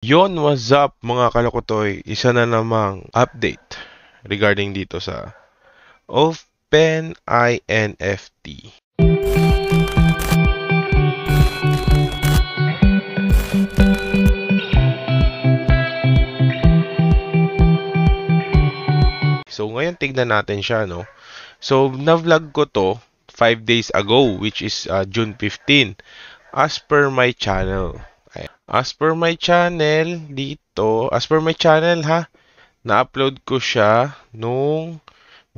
Yon, what's up mga kalokotoy? Isa na namang update regarding dito sa Open INFT. So ngayon tignan natin siya no. So na-vlog ko to 5 days ago which is uh, June 15 as per my channel. As per my channel, dito, as per my channel ha, na-upload ko siya nung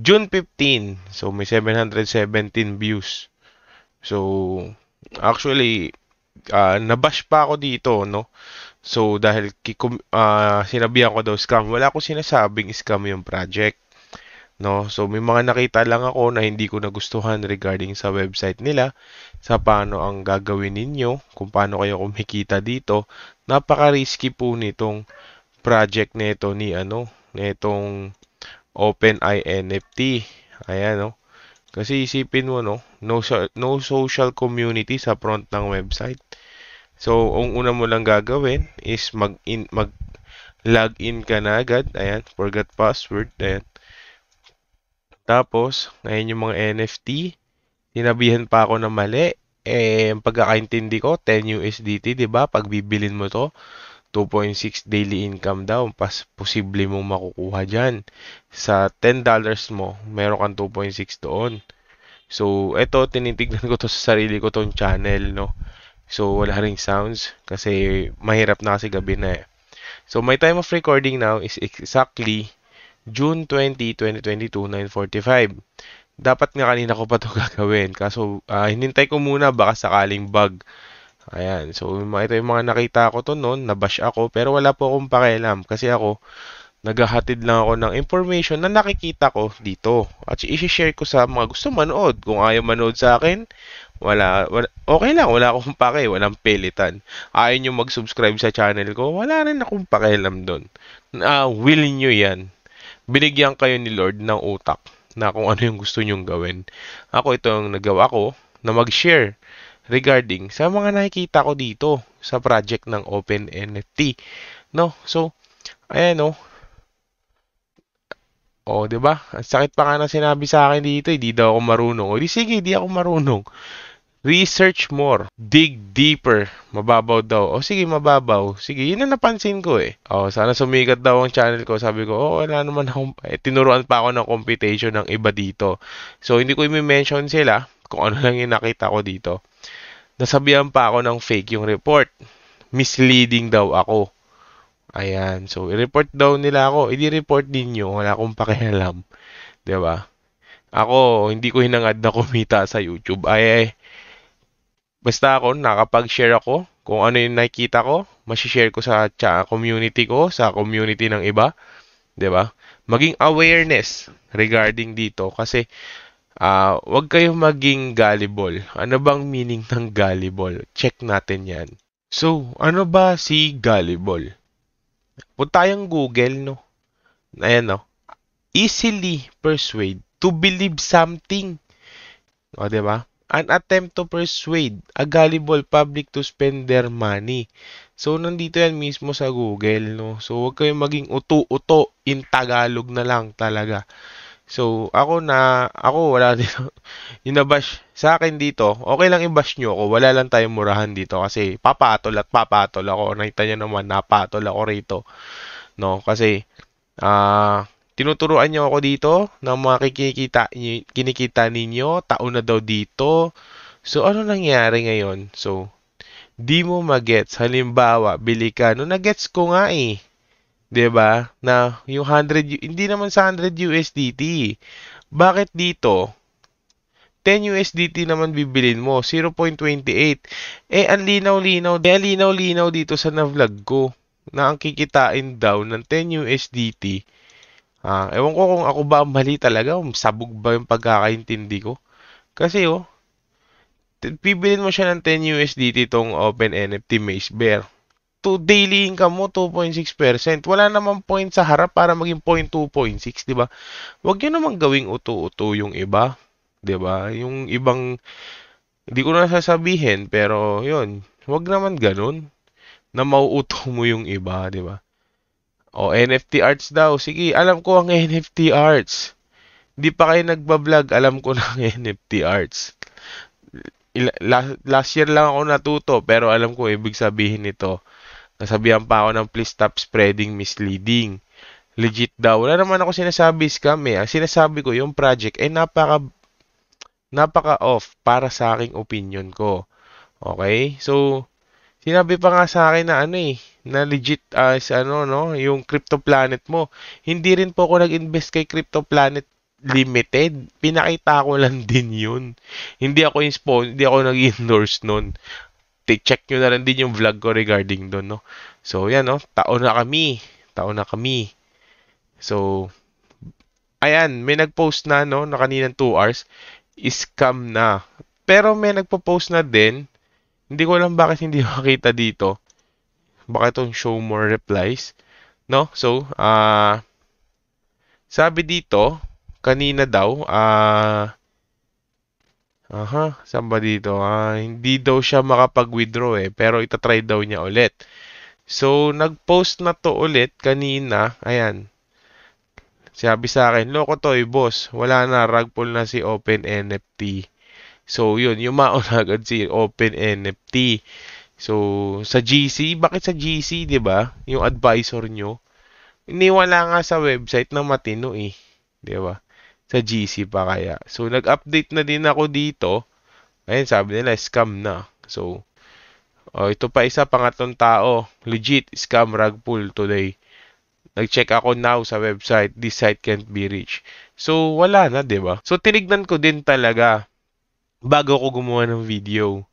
June 15. So, may 717 views. So, actually, uh, nabash pa ako dito, no? So, dahil uh, sinabihan ko daw scam, wala akong sinasabing scam yung project. No? So, may mga nakita lang ako na hindi ko nagustuhan regarding sa website nila, sa paano ang gagawin ninyo, kung paano kayo kumikita dito. Napaka-risky po nitong project nito ni ano, nitong OpenAI NFT. Ayan, no? Kasi isipin mo, no? No, no social community sa front ng website. So, ang una mo lang gagawin is mag-in, mag log in ka na agad. Ayan, forgot password. Ayan. Tapos, ngayon yung mga NFT, tinabihan pa ako ng mali. Eh, ang pagkakaintindi ko, 10 USDT, di ba? Pag bibilin mo to, 2.6 daily income daw, pas posible mong makukuha dyan. Sa $10 mo, meron kang 2.6 doon. So, eto, tinitignan ko to sa sarili ko tong channel, no? So, wala rin sounds kasi mahirap na kasi gabi na eh. So, my time of recording now is exactly June 20, 2022, 9.45. Dapat nga kanina ko pa ito gagawin. Kaso, uh, hinintay ko muna baka sakaling bug. Ayan. So, ito yung mga nakita ko to noon. Nabash ako. Pero wala po akong pakialam. Kasi ako, naghahatid lang ako ng information na nakikita ko dito. At i-share ko sa mga gusto manood. Kung ayaw manood sa akin, wala, wala okay lang. Wala akong pake. Walang pilitan. Ayaw nyo mag-subscribe sa channel ko, wala rin akong pakialam doon. Uh, ah, will nyo yan binigyan kayo ni Lord ng utak na kung ano yung gusto nyong gawin. Ako ito yung nagawa ko na mag-share regarding sa mga nakikita ko dito sa project ng Open NFT. No? So, ayan no. O, oh, 'di ba? Ang sakit pa nga na sinabi sa akin dito, hindi eh, daw ako marunong. O, di sige, hindi ako marunong. Research more. Dig deeper. Mababaw daw. O sige, mababaw. Sige, yun ang napansin ko eh. O, sana sumigat daw ang channel ko. Sabi ko, oh, wala naman akong... Eh, tinuruan pa ako ng computation ng iba dito. So, hindi ko i-mention sila kung ano lang yung nakita ko dito. Nasabihan pa ako ng fake yung report. Misleading daw ako. Ayan. So, i-report daw nila ako. I-report din nyo. Wala akong pakialam. ba? Diba? Ako, hindi ko hinangad na kumita sa YouTube. Ay, ay, basta ako, nakapag-share ako kung ano yung nakikita ko, masishare ko sa, sa community ko, sa community ng iba. 'di ba? Maging awareness regarding dito kasi uh, ah, wag kayo maging gullible. Ano bang meaning ng gullible? Check natin 'yan. So, ano ba si gullible? Punta tayong Google, no? Ayan, no? Easily persuade to believe something. O, di ba? an attempt to persuade a gullible public to spend their money. So, nandito yan mismo sa Google, no? So, huwag kayong maging uto-uto in Tagalog na lang talaga. So, ako na, ako wala dito. Yung nabash sa akin dito, okay lang i-bash nyo ako. Wala lang tayong murahan dito kasi papatol at papatol ako. Nakita nyo naman, napatol ako rito. No, kasi, ah, uh, Tinuturuan niyo ako dito ng mga kinikita, kinikita ninyo, taon na daw dito. So, ano nangyari ngayon? So, di mo magets. Halimbawa, bili ka. No, nagets ko nga eh. 'di ba? Na yung 100 hindi naman sa 100 USDT. Bakit dito? 10 USDT naman bibilin mo, 0.28. Eh ang linaw-linaw, eh linaw-linaw dito sa na-vlog ko na ang kikitain daw ng 10 USDT Ah, ewan ko kung ako ba mali talaga, sabog ba yung pagkakaintindi ko. Kasi oh, pibilin mo siya ng 10 USDT itong Open NFT Maze Bear. To daily income mo, 2.6%. Wala naman point sa harap para maging 0.2.6, di ba? Huwag yun naman gawing uto-uto yung iba. Di ba? Yung ibang, hindi ko na sasabihin, pero yun, huwag naman ganun na mauuto mo yung iba, di ba? O, NFT arts daw. Sige, alam ko ang NFT arts. Hindi pa kayo nagbablog, alam ko na ang NFT arts. Last, last year lang ako natuto, pero alam ko ibig sabihin nito. Nasabihan pa ako ng please stop spreading misleading. Legit daw. Wala naman ako sinasabi scam eh. Ang sinasabi ko, yung project ay eh, napaka napaka off para sa aking opinion ko. Okay? So, Sinabi pa nga sa akin na ano eh, na legit uh, ah, sa ano no, yung Crypto Planet mo. Hindi rin po ako nag-invest kay Crypto Planet Limited. Pinakita ko lang din yun. Hindi ako in hindi ako nag-endorse noon. Check nyo na lang din yung vlog ko regarding doon, no? So, yan, no? Taon na kami. Taon na kami. So, ayan, may nag-post na, no? Na kaninang 2 hours. Scam na. Pero may nagpo-post na din hindi ko alam bakit hindi makita dito. Baka itong show more replies. No? So, ah... Uh, sabi dito, kanina daw, ah... Uh, aha, saan ba dito? Uh, hindi daw siya makapag-withdraw eh, pero itatry daw niya ulit. So, nag-post na to ulit kanina. Ayan. Sabi sa akin, Loko to eh, boss. Wala na, ragpool na si Open NFT. So, yun, yung mauna agad si Open NFT. So, sa GC, bakit sa GC, di ba? Yung advisor nyo. Iniwala nga sa website ng matino eh. Di ba? Sa GC pa kaya. So, nag-update na din ako dito. Ayun, sabi nila, scam na. So, oh, ito pa isa, pangatlong tao. Legit, scam rug pull today. Nag-check ako now sa website. This site can't be reached. So, wala na, di ba? So, tinignan ko din talaga bago ko gumawa ng video.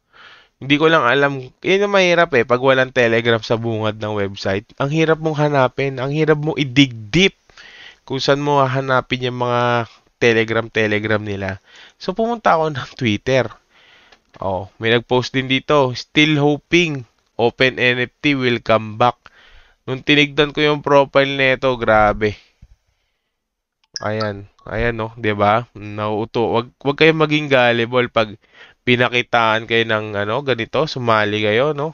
Hindi ko lang alam. Yan ang mahirap eh. Pag walang telegram sa bungad ng website, ang hirap mong hanapin. Ang hirap mong i-dig deep kung saan mo hahanapin yung mga telegram-telegram nila. So, pumunta ako ng Twitter. Oh, may nag-post din dito. Still hoping Open NFT will come back. Nung tinigdan ko yung profile nito, grabe. Ayan. Ayan, no? ba? Diba? Nauuto. Wag, wag kayong maging gullible pag pinakitaan kayo ng ano, ganito. Sumali kayo, no?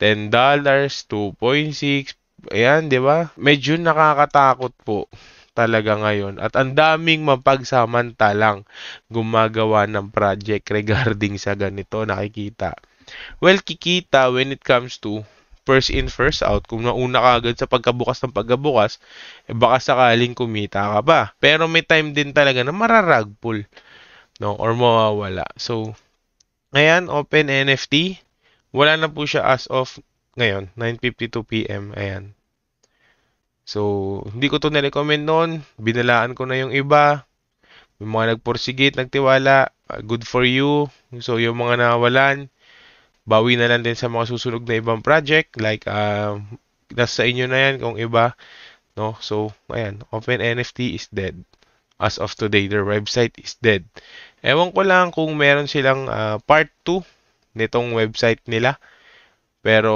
$10, 2.6. Ayan, di ba? Medyo nakakatakot po talaga ngayon. At ang daming mapagsamantalang gumagawa ng project regarding sa ganito nakikita. Well, kikita when it comes to first in, first out. Kung nauna ka agad sa pagkabukas ng pagkabukas, eh baka sakaling kumita ka pa. Pero may time din talaga na mararagpul no? or mawawala. So, ngayon, open NFT. Wala na po siya as of ngayon, 9.52 p.m. Ayan. So, hindi ko to na-recommend noon. Binalaan ko na yung iba. May mga nagporsigit, nagtiwala. Good for you. So, yung mga nawalan, Bawi na lang din sa mga susunog na ibang project like uh, nasa inyo na yan kung iba. No? So, ayan, open nft is dead. As of today, their website is dead. Ewan ko lang kung meron silang uh, part 2 nitong website nila. Pero,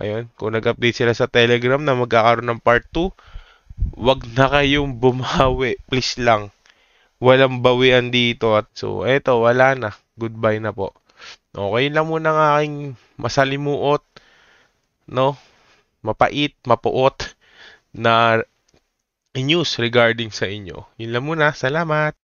ayun, kung nag-update sila sa Telegram na magkakaroon ng part 2, wag na kayong bumawi. Please lang. Walang bawian dito. At so, eto, wala na. Goodbye na po. Okay lang muna ang aking masalimuot, no? Mapait, mapuot na news regarding sa inyo. Yun lang muna. Salamat!